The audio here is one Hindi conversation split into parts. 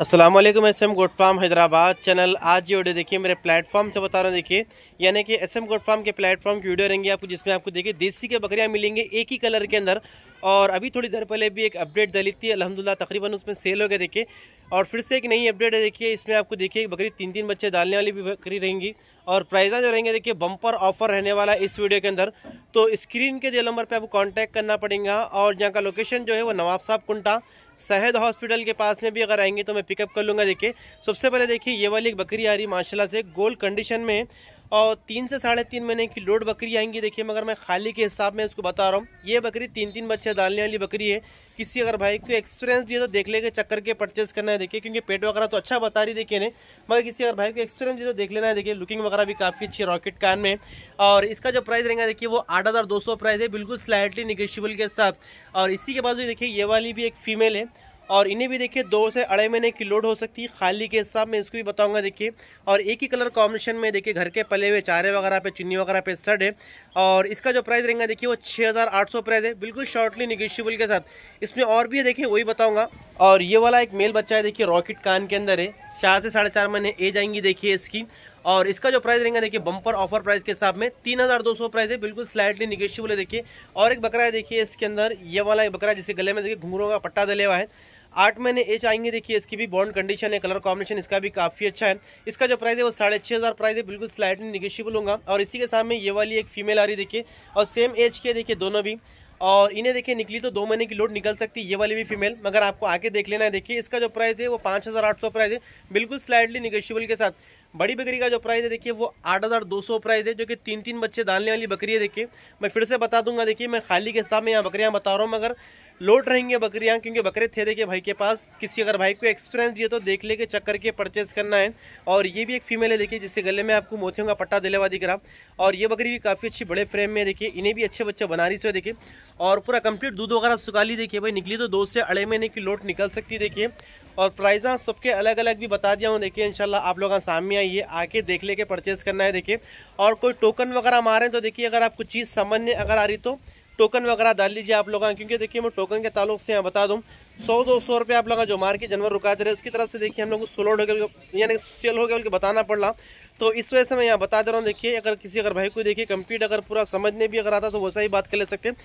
Aslam S M Goud farm Hyderabad channel आज ये वीडियो देखिए मेरे प्लेटफॉर्म से बता रहा हूँ देखिए यानी कि एस एम गोड फार्म के प्लेटफॉर्म की वीडियो रहेंगी आपको जिसमें आपको देखिए देसी के बकरियाँ मिलेंगे एक ही कलर के अंदर और अभी थोड़ी देर पहले भी एक अपडेट दली थी अलहमदिल्ला तकरीबन उसमें सेल हो गया देखिए और फिर से एक नई अपडेट है देखिए इसमें आपको देखिए बकरी तीन तीन बच्चे डालने वाली भी बकरी रहेंगी और प्राइजा जो रहेंगे देखिए बम्पर ऑफर रहने वाला है इस वीडियो के अंदर तो स्क्रीन के जो नंबर पर आपको कॉन्टैक्ट करना पड़ेगा और यहाँ का लोकेशन जो है वो नवाब साहब कुंटा शहद हॉस्पिटल के पास में भी अगर आएंगे तो मैं पिकअप कर लूँगा देखिए सबसे पहले देखिए ये वाली एक बकरी आ रही माशाला से गोल्ड कंडीशन में और तीन से साढ़े तीन महीने की लोड बकरी आएंगी देखिए मगर मैं खाली के हिसाब में उसको बता रहा हूँ ये बकरी तीन तीन बच्चे डालने वाली बकरी है किसी अगर भाई को एक्सपीरियंस भी है तो देख लेके चक्कर के परचेज करना है देखिए क्योंकि पेट वगैरह तो अच्छा बता रही देखिए ने मगर किसी अगर भाई को एक्सपीरियंस भी तो देख लेना है देखिए लुकिंग वगैरह भी काफ़ी अच्छी रॉकेट कान में और इसका जो प्राइस रहेगा देखिए वो आठ हज़ार दो सौ प्राइस है बिल्कुल स्लाइटली निगेशियबल के साथ और इसी के बाद देखिए ये वाली भी एक फीमेल है और इन्हें भी देखिए दो से अढ़ाई महीने की लोड हो सकती है खाली के हिसाब में इसको भी बताऊंगा देखिए और एक ही कलर कॉम्बिनेशन में देखिए घर के पले हुए चारे वगैरह पे चुन्नी वगैरह पे सड है और इसका जो प्राइस रहेगा देखिए वो छः प्राइस है बिल्कुल शॉर्टली निगोशियबल के साथ इसमें और भी है देखिए वही बताऊँगा और ये वाला एक मेल बच्चा है देखिए रॉकेट कान के अंदर है चार से साढ़े चार महीने एज आएंगी देखिए इसकी और इसका जो प्राइस रहेगा देखिए बम्पर ऑफर प्राइस के हिसाब में तीन हज़ार दो सौ प्राइस है बिल्कुल स्लाइडली निगेशियबल है देखिए और एक बकरा है देखिए इसके अंदर ये वाला एक बकरा जिसे गले में देखिए घुंघरों का पट्टा दले हुआ है आठ महीने एच आएंगे देखिए इसकी भी बॉन्ड कंडीशन है कलर कॉम्बिनेशन इसका भी काफ़ी अच्छा है इसका जो प्राइस है वो साढ़े छः हज़ार प्राइस है बिल्कुल स्लाइटली निगेशियबल होगा और इसी के सामने ये वाली एक फीमेल आ रही देखिए और सेम एज के देखिए दोनों भी और इन्हें देखिए निकली तो दो महीने की लोड निकल सकती है ये वाली भी फीमेल मगर आपको आके देख लेना है देखिए इसका जो प्राइस है वो पाँच हज़ार आठ सौ प्राइस है बिल्कुल स्लाइडली निगोशियबल के साथ बड़ी बकरी का जो प्राइस है देखिए वो आठ हज़ार दो सौ प्राइस है जो कि तीन तीन बच्चे डालने वाली बकरी है देखिए मैं फिर से बता दूंगा देखिए मैं खाली के हिसाब में यहाँ बकरियाँ बता रहा हूँ मगर लौट रहेंगे बकरियाँ क्योंकि बकरे थे देखिए भाई के पास किसी अगर भाई को एक्सपीरियंस दिए तो देख ले के चेक करके परचेज करना है और ये भी एक फीमेल है देखिए जिससे गले में आपको मोतियों का पट्टा दिलवा दिख रहा और ये बकरी भी काफ़ी अच्छी बड़े फ्रेम में देखिए इन्हें भी अच्छे बच्चे बना रही से देखिए और पूरा कंप्लीट दूध वगैरह सुखा ली देखिए भाई निकली तो दो से अड़े महीने की लोट निकल सकती देखिए और प्राइजा सबके अलग अलग भी बता दिया हूँ देखिए इंशाल्लाह आप लोग सामने आइए आके देख लेके परचेज़ करना है देखिए और कोई टोकन वगैरह मारे हैं तो देखिए अगर आपको चीज़ समझ में अगर आ रही तो टोकन वगैरह डाल लीजिए आप लोग क्योंकि देखिए मैं टोकन के तालुक से यहाँ बता दूँ सौ दो सौ रुपये आप लोग जो मार के जानवर रुकाते रहे उसकी तरफ से देखिए हम लोग को सोलोड हो गया यानी सेल हो गया उनके बताना पड़ रहा तो इस वजह से मैं यहाँ बता दे रहा हूँ देखिए अगर किसी अगर भाई को देखिए कंप्लीट अगर पूरा समझने भी अगर आता तो वैसा ही बात कर ले सकते हैं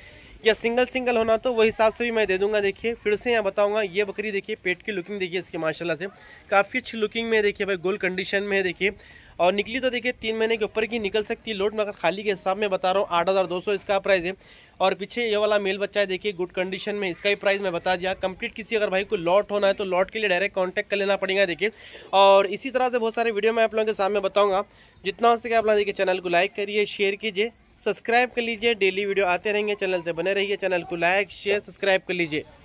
या सिंगल सिंगल होना तो वही हिसाब से भी मैं दे दूंगा देखिए फिर से यहाँ बताऊंगा ये बकरी देखिए पेट की लुकिंग देखिए इसके माशाल्लाह से काफ़ी अच्छी लुकिंग में देखिए भाई गोल कंडीशन में है देखिए और निकली तो देखिए तीन महीने के ऊपर की निकल सकती है लोड मगर खाली के हिसाब में बता रहा हूँ आठ हज़ार दो सौ इसका प्राइस है और पीछे ये वाला मेल बच्चा है देखिए गुड कंडीशन में इसका ही प्राइस मैं बता दिया कंप्लीट किसी अगर भाई को लॉट होना है तो लॉट के लिए डायरेक्ट कॉन्टैक्ट कर लेना पड़ेगा देखिए और इसी तरह से बहुत सारे वीडियो मैं आप लोगों के सामने बताऊँगा जितना हो सके आप लोग देखिए चैनल को लाइक करिए शेयर कीजिए सब्सक्राइब कर लीजिए डेली वीडियो आते रहेंगे चैनल से बने रहिए चैनल को लाइक शेयर सब्सक्राइब कर लीजिए